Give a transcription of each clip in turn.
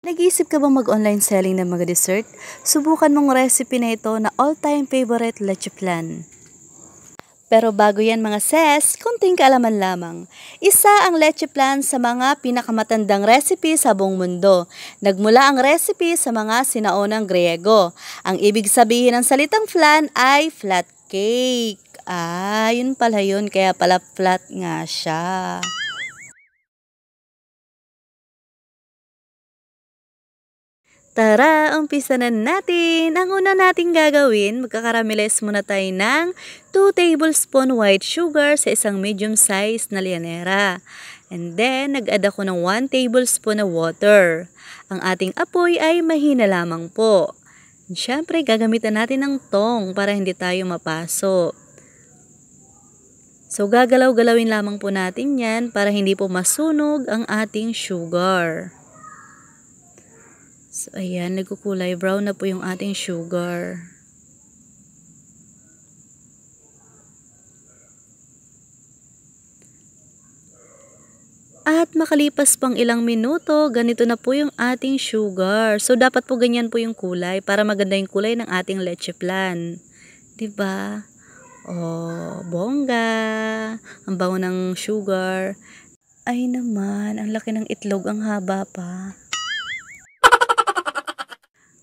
Nag-iisip ka bang mag-online selling ng mga dessert? Subukan mong recipe na ito na all-time favorite leche plan. Pero bago yan mga ses, konting kaalaman lamang. Isa ang leche plan sa mga pinakamatandang recipe sa buong mundo. Nagmula ang recipe sa mga sinaunang Griego. Ang ibig sabihin ng salitang flan ay flat cake. Ah, yun pala yun, kaya pala flat nga siya. Tara, umpisa na natin! Ang una nating gagawin, magkakaramelize muna tayo ng 2 tablespoon white sugar sa isang medium size na lianera. And then, nag-add ako ng 1 tablespoon na water. Ang ating apoy ay mahina lamang po. Siyempre, gagamitan natin ng tong para hindi tayo mapaso. So, gagalaw-galawin lamang po natin yan para hindi po masunog ang ating sugar. So, ayan, nagkukulay brown na po yung ating sugar. At makalipas pang ilang minuto, ganito na po yung ating sugar. So, dapat po ganyan po yung kulay para maganda yung kulay ng ating leche plan. ba? Diba? Oh, bongga! Ang bango ng sugar. Ay naman, ang laki ng itlog, ang haba pa.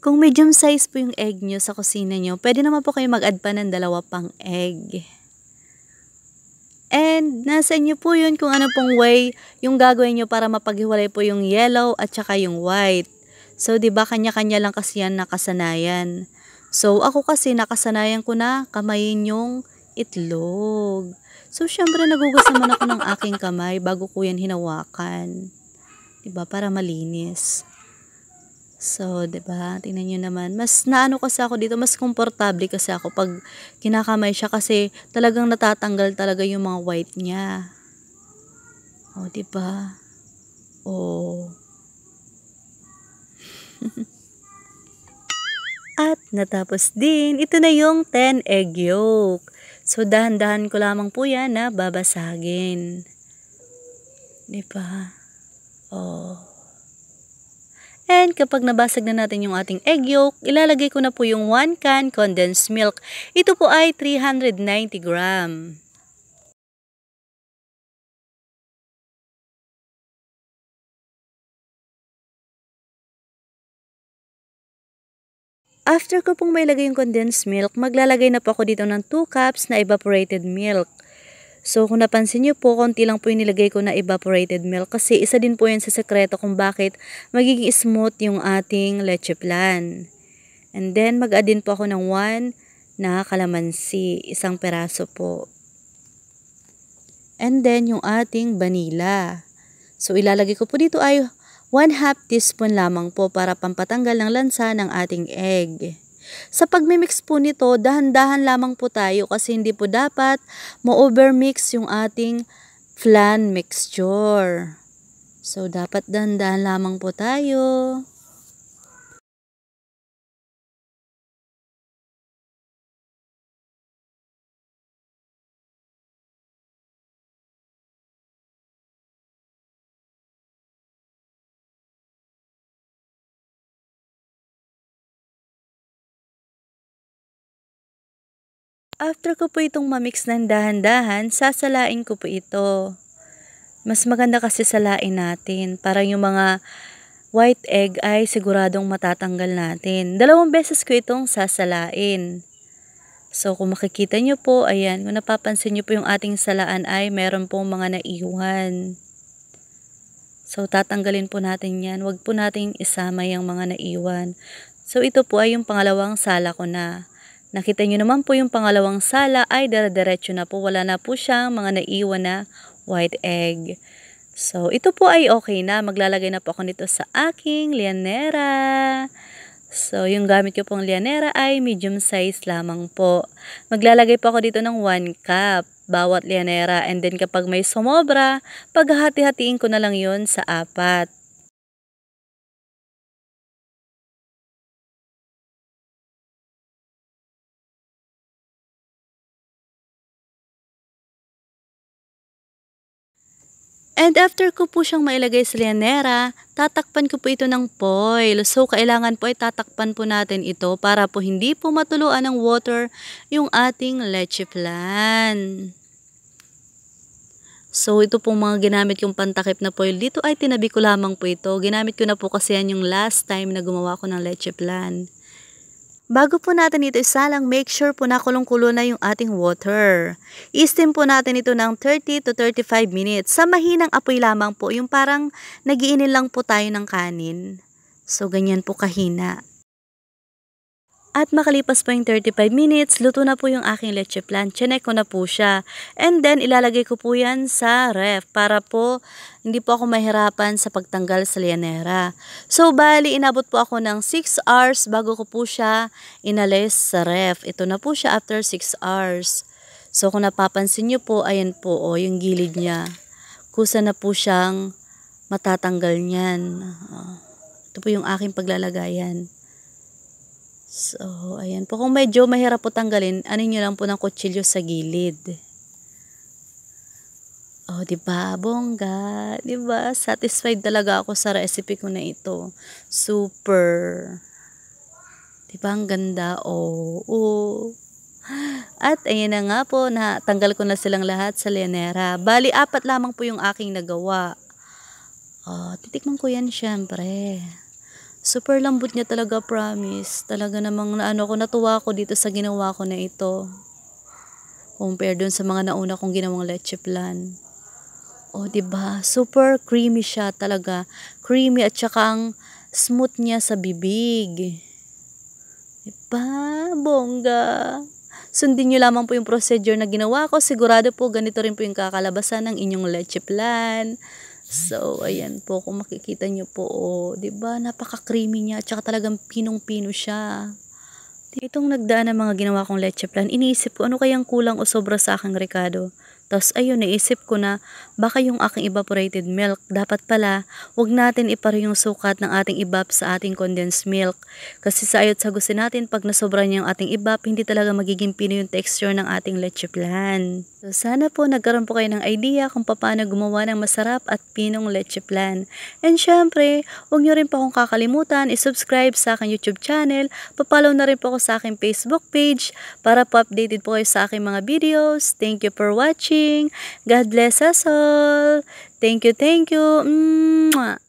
Kung medium size po yung egg nyo sa kusina nyo, pwede naman po kayo mag-add pa ng dalawa pang egg. And nasa inyo po yun kung ano pong way yung gagawin nyo para mapaghiwalay po yung yellow at saka yung white. So, di ba kanya-kanya lang kasi yan nakasanayan. So, ako kasi nakasanayan ko na kamayin yung itlog. So, syempre nagugas naman ako ng aking kamay bago ko yan hinawakan. Diba? Para malinis. So, 'di ba? Tingnan niyo naman. Mas naano kasi ako dito, mas komportable kasi ako pag kinakamay siya kasi talagang natatanggal talaga yung mga white niya. O, oh, 'di ba? Oh. At natapos din, ito na yung 10 egg yolk. So, dahan-dahan ko lamang po yan na babasagin. 'Di ba? Oh. And kapag nabasag na natin yung ating egg yolk, ilalagay ko na po yung 1 can condensed milk. Ito po ay 390 gram. After ko pong mailagay yung condensed milk, maglalagay na po ako dito ng 2 cups na evaporated milk. So kung napansin nyo po, konti lang po yung nilagay ko na evaporated milk kasi isa din po yan sa sekreto kung bakit magiging smooth yung ating leche plan. And then mag-add din po ako ng 1 na kalamansi, isang peraso po. And then yung ating vanilla. So ilalagay ko po dito ay 1 half teaspoon lamang po para pampatanggal ng lansa ng ating egg. Sa pagmimix po nito, dahan-dahan lamang po tayo kasi hindi po dapat ma-overmix yung ating flan mixture. So, dapat dahan-dahan lamang po tayo. After ko po itong mamix ng dahan-dahan, sasalain ko po ito. Mas maganda kasi salain natin para yung mga white egg ay siguradong matatanggal natin. Dalawang beses ko itong sasalain. So kung makikita nyo po, ayan, kung napapansin nyo po yung ating salaan ay meron pong mga naiwan. So, tatanggalin po natin yan. Huwag po natin isama yung mga naiwan. So, ito po ay yung pangalawang sala ko na. Nakita nyo naman po yung pangalawang sala ay dara-diretso na po. Wala na po siyang mga naiwan na white egg. So, ito po ay okay na. Maglalagay na po ako nito sa aking lianera. So, yung gamit ko pong lianera ay medium size lamang po. Maglalagay po ako dito ng 1 cup bawat lianera. And then kapag may sumobra, paghahati-hatiin ko na lang yon sa apat. And after ko po siyang mailagay sa lianera, tatakpan ko po ito ng foil. So, kailangan po ay tatakpan po natin ito para po hindi po matuluan ng water yung ating leche flan. So, ito pong mga ginamit kong pantakip na foil. Dito ay tinabi ko lamang po ito. Ginamit ko na po kasi yan yung last time na gumawa ko ng leche flan. Bago po natin ito isalang, make sure po na kulong-kulo na yung ating water. i po natin ito ng 30 to 35 minutes. Sa mahinang apoy lamang po, yung parang nagiinin lang po tayo ng kanin. So, ganyan po kahina. At makalipas po yung 35 minutes, luto na po yung aking leche plan. Chinek ko na po siya. And then, ilalagay ko po yan sa ref para po hindi po ako mahirapan sa pagtanggal sa lianera. So, bali, inabot po ako ng 6 hours bago ko po siya inalis sa ref. Ito na po siya after 6 hours. So, kung napapansin nyo po, ayan po, o, oh, yung gilid niya. Kusa na po siyang matatanggal niyan. Ah, ito po yung aking paglalagayan. So, ayan po. Kung medyo mahirap po tanggalin, ano nyo lang po ng kutsilyo sa gilid. Oh, di ba? Bongga. Di ba? Satisfied talaga ako sa recipe ko na ito. Super. Di ba? Ang ganda. Oh, oh. At ayan na nga po, natanggal ko na silang lahat sa lianera. Bali, apat lamang po yung aking nagawa. Oh, titikman ko yan syempre. Super lambot niya talaga, promise. Talaga namang naano ko, natuwa ko dito sa ginawa ko na ito. Compare dun sa mga nauna kong ginawang leche plan. O, oh, ba diba? Super creamy siya talaga. Creamy at saka ang smooth niya sa bibig. Diba? Bongga. Sundin niyo lamang po yung procedure na ginawa ko. Sigurado po ganito rin po yung kakalabasan ng inyong leche plan. So, ayan po, kung makikita nyo po, oh, ba diba, napaka-creamy niya, tsaka talagang pinong-pino siya. Itong nagdaan ng mga ginawa kong leche plan, iniisip ko ano kayang kulang o sobra sa aking Ricardo. Tapos ayun, naisip ko na baka yung aking evaporated milk, dapat pala wag natin iparo yung sukat ng ating ibap sa ating condensed milk. Kasi sa ayot sagusin natin, pag nasobra niya yung ating ibap, hindi talaga magiging pino yung texture ng ating leche plan. So sana po nagkaroon po kayo ng idea kung paano gumawa ng masarap at pinong leche plan. And syempre, huwag nyo rin po akong kakalimutan, isubscribe sa akin YouTube channel, papalaw na rin po ako sa akin Facebook page para po updated po kayo sa akin mga videos. Thank you for watching! watching. God bless us all. Thank you, thank you. Mwah.